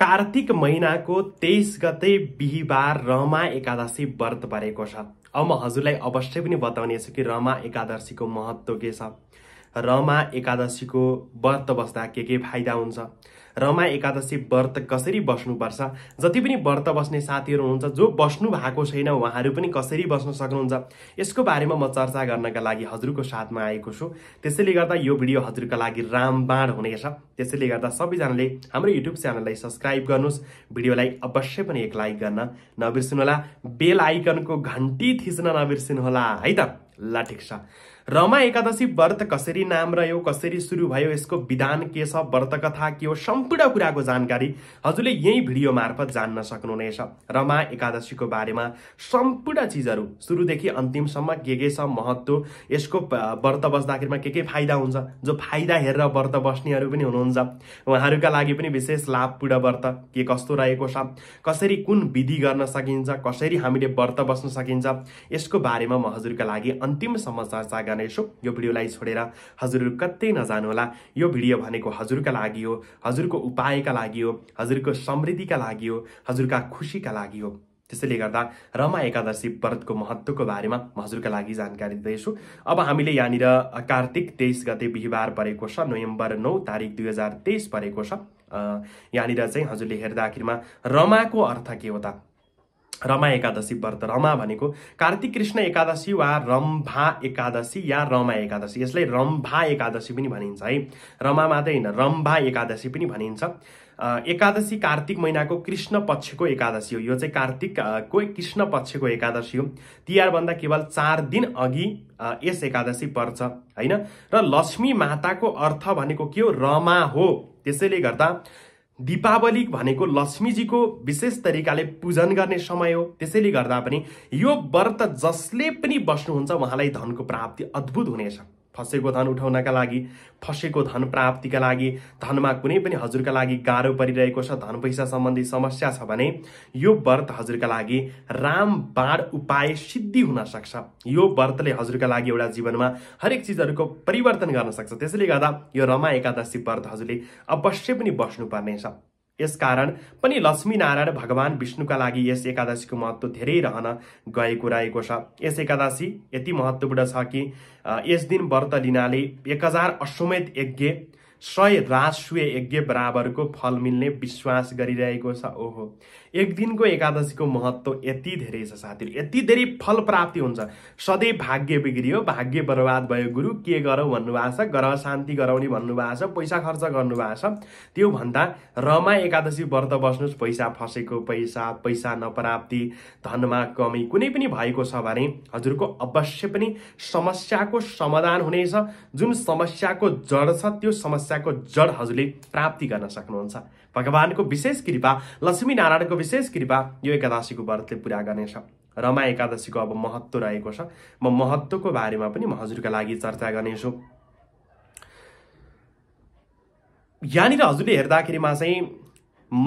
कार्तिक महिनाको तेइस गते बिहिबार रमा एकादशी व्रत परेको छ अब म हजुरलाई अवश्य पनि बताउनेछु कि रमा एकादशीको महत्त्व के छ रमा एकादशीको व्रत बस्दा के के फाइदा हुन्छ रमा एकादशी व्रत कसरी बस्नुपर्छ जति पनि व्रत बस्ने साथीहरू हुनुहुन्छ जो बस्नु भएको छैन उहाँहरू पनि कसरी बस्न सक्नुहुन्छ यसको बारेमा म चर्चा गर्नका लागि हजुरको साथमा आएको छु त्यसैले गर्दा यो भिडियो हजुरका लागि रामबाण हुनेछ त्यसैले गर्दा सबैजनाले हाम्रो युट्युब च्यानललाई सब्सक्राइब गर्नुहोस् भिडियोलाई अवश्य पनि एक लाइक गर्न नबिर्सिनुहोला बेल आइकनको घन्टी थिच्न नबिर्सिनुहोला है त ल ठिक छ रमा एकादशी व्रत कसरी नाम रह्यो कसरी सुरु भयो यसको विधान के छ व्रत कथा के हो सम्पूर्ण कुराको जानकारी हजुरले यही भिडियो मार्फत जान्न सक्नुहुनेछ रमा एकादशीको बारेमा सम्पूर्ण चिजहरू सुरुदेखि अन्तिमसम्म के के छ महत्त्व यसको व्रत बस्दाखेरिमा के के फाइदा हुन्छ जो फाइदा हेरेर व्रत बस्नेहरू पनि हुनुहुन्छ उहाँहरूका लागि पनि विशेष लाभपूर्ण व्रत के कस्तो रहेको छ कसरी कुन विधि गर्न सकिन्छ कसरी हामीले व्रत बस्न सकिन्छ यसको बारेमा म हजुरका लागि अन्तिमसम्म चर्चा जानेछु यो भिडियोलाई छोडेर हजुरहरू कतै नजानुहोला यो भिडियो भनेको हजुरका लागि हो हजुरको उपायका लागि हो हजुरको समृद्धिका लागि हो हजुरका खुसीका लागि हो त्यसैले गर्दा रमा एकादशी व्रतको महत्त्वको बारेमा म हजुरका लागि जानकारी दिँदैछु अब हामीले यहाँनिर कार्तिक तेइस गते बिहिबार परेको छ नोभेम्बर नौ तारिक दुई हजार तेइस परेको छ यहाँनिर चाहिँ हजुरले हेर्दाखेरिमा रमाको अर्थ के हो त रमा एकादशी व्रत रमा भनेको कार्तिक कृष्ण एकादशी वा रम्भा एकादशी या रमा एकादशी यसलाई रम्भा एकादशी पनि भनिन्छ है रमा मात्रै होइन रम्भा एकादशी पनि भनिन्छ एकादशी कार्तिक महिनाको कृष्ण पक्षको एकादशी हो यो चाहिँ कार्तिक कार्तिकको कृष्ण पक्षको एकादशी हो तिहारभन्दा केवल चार दिन अघि यस एकादशी पर्छ होइन र लक्ष्मी माताको अर्थ भनेको के हो रमा हो त्यसैले गर्दा दिपावली भनेको लक्ष्मीजीको विशेष तरिकाले पूजन गर्ने समय हो त्यसैले गर्दा पनि यो व्रत जसले पनि बस्नुहुन्छ उहाँलाई धनको प्राप्ति अद्भुत हुनेछ फसेको धन उठाउनका लागि फसेको धन प्राप्तिका लागि धनमा कुनै पनि हजुरका लागि गाह्रो परिरहेको छ धन पैसा सम्बन्धी समस्या छ भने यो व्रत हजुरका लागि राम रामबाण उपाय सिद्धि हुन सक्छ यो व्रतले हजुरका लागि एउटा जीवनमा हरेक चिजहरूको परिवर्तन गर्न सक्छ त्यसैले गर्दा यो रमा एकादशी व्रत हजुरले अवश्य पनि बस्नुपर्नेछ यसकारण पनि लक्ष्मीनारायण भगवान विष्णुका लागि यस एकादशीको महत्त्व धेरै रहन गएको रहेको छ यस एकादशी यति महत्त्वपूर्ण छ कि यस दिन व्रत लिनाले एक हजार अश्वमेध यज्ञ सय राजस्व यज्ञ बराबरको फल मिल्ने विश्वास गरिरहेको छ ओहो एक दिनको एकादशीको महत्त्व यति धेरै छ साथीहरू यति धेरै फल प्राप्ति हुन्छ सधैँ भाग्य बिग्रियो भाग्य बर्बाद भयो गुरु के गरौँ भन्नुभएको छ ग्रह शान्ति गराउने भन्नुभएको छ पैसा खर्च गर्नुभएको छ त्योभन्दा रमा एकादशी व्रत बस्नुहोस् पैसा फसेको पैसा पैसा नप्राप्ति धनमा कमी कुनै पनि भएको छ भने हजुरको अवश्य पनि समस्याको समाधान हुनेछ जुन समस्याको जड छ त्यो समस्याको जड हजुरले प्राप्ति गर्न सक्नुहुन्छ भगवान्को विशेष कृपा लक्ष्मी नारायणको विशेष कृपा यो एकादशीको व्रतले पुरा गर्नेछ रमा एकादशीको अब महत्त्व रहेको छ म महत्त्वको बारेमा पनि म हजुरका लागि चर्चा गर्नेछु यहाँनिर हजुरले हेर्दाखेरिमा चाहिँ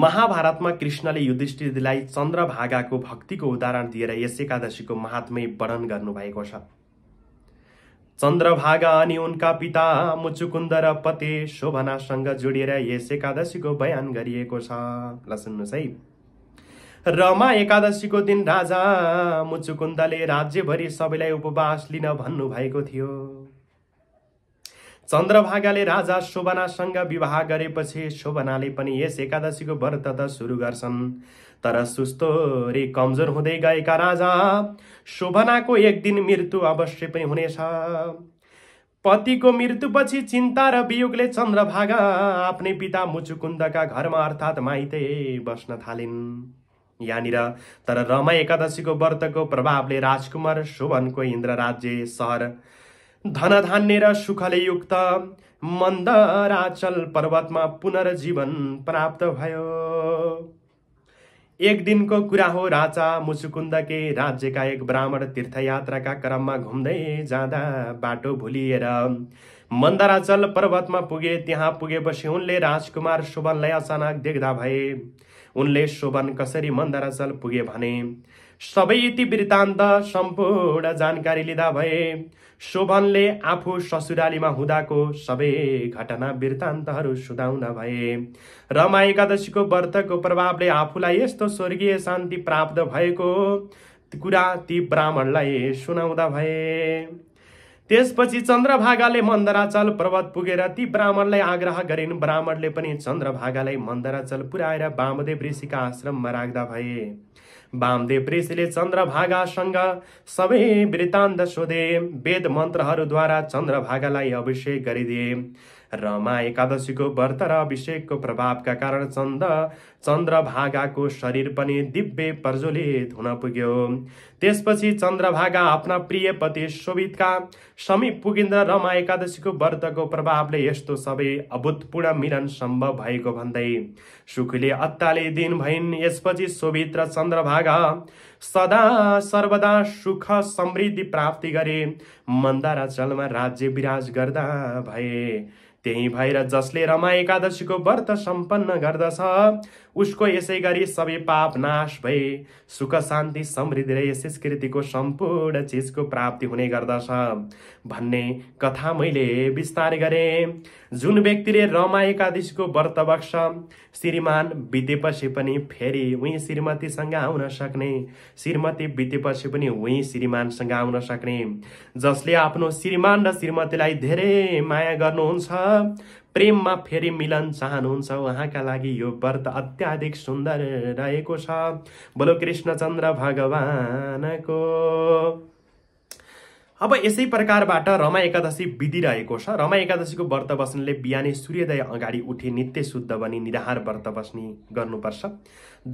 महाभारतमा कृष्णले युधिष्ठिरलाई चन्द्रभागाको भक्तिको उदाहरण दिएर यस एकादशीको महात्मै वर्णन गर्नुभएको छ चन्द्रभागा अनि उनका पिता मुचुकुन्द र पते शोभनासँग जोडिएर यस एकादशीको बयान गरिएको छ ल सुन्नुहोस् है रमा एकादशीको दिन राजा मुचुकुन्दले राज्यभरि सबैलाई उपवास लिन भन्नुभएको थियो चन्द्रभागाले राजा शोभनासँग विवाह गरेपछि शोभनाले पनि यस एकादशीको व्रत त सुरु गर्छन् तर सुस्तो रे कमजोर हुँदै गएका राजा शोभनाको एक दिन मृत्यु अवश्य पनि हुनेछ पतिको मृत्युपछि चिन्ता र वियोगले चन्द्रभागा आफ्नै पिता मुचुकुन्दका घरमा अर्थात् माइते बस्न थालिन् यहाँनिर तर रमा एकादशीको व्रतको प्रभावले राजकुमार शोभनको इन्द्र राज्य सहर धनधान्य र सुखले युक्त मन्दराचल पर्वतमा पुनर्जीवन प्राप्त भयो एक दिनको कुरा हो राजा मुसुकुन्दके राज्यका एक ब्राह्मण तीर्थयात्राका क्रममा घुम्दै जाँदा बाटो भुलिएर मन्दराचल पर्वतमा पुगे त्यहाँ पुगेपछि उनले राजकुमार शोभनलाई अचानक देख्दा भए उनले शोभन कसरी मन्दराचल पुगे भने सबै यति वृत्तान्त सम्पूर्ण जानकारी लिँदा भए शोभनले आफू ससुरालीमा हुँदाको सबै घटना वृत्तान्तहरू सुधाउन भए रमा एकादशीको व्रतको प्रभावले आफूलाई यस्तो स्वर्गीय शान्ति प्राप्त भएको कुरा ती ब्राह्मणलाई सुनाउँदा भए त्यसपछि चन्द्रभागाले मन्दराचल पर्वत पुगेर ती ब्राह्मणलाई आग्रह गरिन् ब्राह्मणले पनि चन्द्रभागालाई मन्दराचल पुर्याएर वामदेव ऋषिका आश्रममा राख्दा भए वामदेव ऋषिले चन्द्रभागासँग सबै वृत्तान्त सोधे वेद मन्त्रहरूद्वारा चन्द्रभागालाई अभिषेक गरिदिए रमा एकादशीको व्रत र अभिषेकको प्रभावका कारण चन्द्र चन्द्रभागाको शरीर पनि दिव्य प्रज्वलित हुन पुग्यो त्यसपछि चन्द्रभागा आफ्ना प्रिय पति शोभितका समीप पुगिन्द्र रमा एकादशीको व्रतको प्रभावले यस्तो सबै अभूतपूर्ण मिलन सम्भव भएको भन्दै सुखले अत्ताले दिन भइन् यसपछि शोभित र चन्द्रभागा सदा सर्वदा सुख समृद्धि प्राप्ति गरे मन्दारा चलमा राज्य विराज गर्दा भए त्यही भएर जसले रमा एकादशीको व्रत सम्पन्न गर्दछ उसको यसै गरी सबै पाप नाश भए सुख शान्ति समृद्धि र यस कृतिको सम्पूर्ण चिजको प्राप्ति हुने गर्दछ भन्ने कथा मैले विस्तार गरेँ जुन व्यक्तिले रमा एकादशीको व्रत बक्स श्रीमान बितेपछि पनि फेरि उहीँ श्रीमतीसँग आउन सक्ने श्रीमती बितेपछि पनि उहीँ श्रीमानसँग आउन सक्ने जसले आफ्नो श्रीमान र श्रीमतीलाई धेरै माया गर्नुहुन्छ प्रेममा फेरि मिलन चाहनुहुन्छ उहाँका लागि यो व्रत अत्याधिक सुन्दर रहेको छ बोलो कृष्णचन्द्र भगवानको अब यसै प्रकारबाट रमा एकादशी विधि छ रमा एकादशीको व्रत बस्नेले बिहानै सूर्योदय अगाडि उठे नित्य शुद्ध बनी निराहार व्रत बस्ने गर्नुपर्छ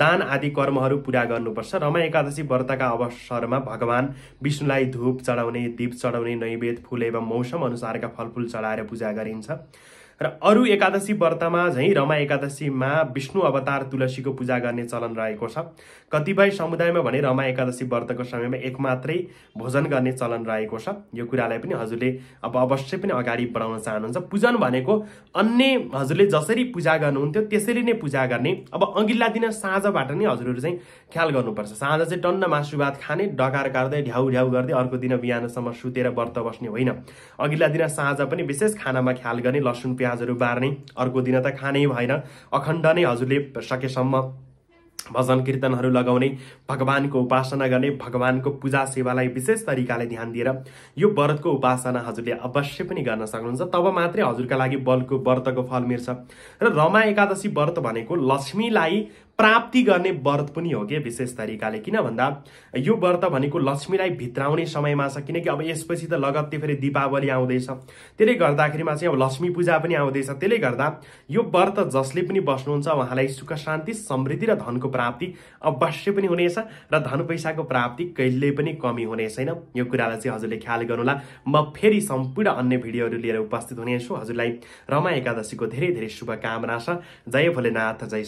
दान आदि कर्महरू पुरा गर्नुपर्छ रमा एकादशी व्रतका अवसरमा भगवान् विष्णुलाई धूप चढाउने दीप चढाउने नैवेद फुल एवं मौसम अनुसारका फलफुल चढाएर पूजा गरिन्छ र अरू एकादशी व्रतमा झैँ रमा एकादशीमा विष्णु अवतार तुलसीको पूजा गर्ने चलन रहेको छ कतिपय समुदायमा भने रमा एकादशी व्रतको समयमा एक मात्रै भोजन गर्ने चलन रहेको छ यो कुरालाई पनि हजुरले अब अवश्य पनि अगाडि बढाउन चाहनुहुन्छ पूजन भनेको अन्य हजुरले जसरी पूजा गर्नुहुन्थ्यो त्यसरी नै पूजा गर्ने अब अघिल्ला दिन साँझबाट नै हजुरहरू चाहिँ ख्याल गर्नुपर्छ साँझ चाहिँ टन्न मासु भात खाने डकार काट्दै ढ्याउ ढ्याउ गर्दै अर्को दिन बिहानसम्म सुतेर व्रत बस्ने होइन अघिल्ला दिन साँझ पनि विशेष खानामा ख्याल गर्ने लसुन प्याजहरू बार्ने अर्को दिन त खानै भएन अखण्ड नै हजुरले सकेसम्म भजन कीर्तनहरू लगाउने भगवानको उपासना गर्ने भगवानको पूजा सेवालाई विशेष तरिकाले ध्यान दिएर यो व्रतको उपासना हजुरले अवश्य पनि गर्न सक्नुहुन्छ तब मात्रै हजुरका लागि बलको व्रतको फल मिल्छ र रमा एकादशी व्रत भनेको लक्ष्मीलाई प्राप्ति गर्ने व्रत पनि हो कि विशेष तरिकाले किन भन्दा यो व्रत भनेको लक्ष्मीलाई भित्राउने समयमा छ किनकि अब यसपछि त लगत्तै फेरि दिपावली आउँदैछ त्यसले गर्दाखेरिमा चाहिँ अब लक्ष्मी पूजा पनि आउँदैछ त्यसले गर्दा यो व्रत जसले पनि बस्नुहुन्छ उहाँलाई सुख शान्ति समृद्धि र धनको प्राप्ति अवश्य पनि हुनेछ र धन पैसाको प्राप्ति कहिले पनि कमी हुने छैन यो कुरालाई चाहिँ हजुरले ख्याल गर्नुहोला म फेरि सम्पूर्ण अन्य भिडियोहरू लिएर उपस्थित हुनेछु हजुरलाई रमा एकादशीको धेरै धेरै शुभकामना छ जय भोलेनाथ जय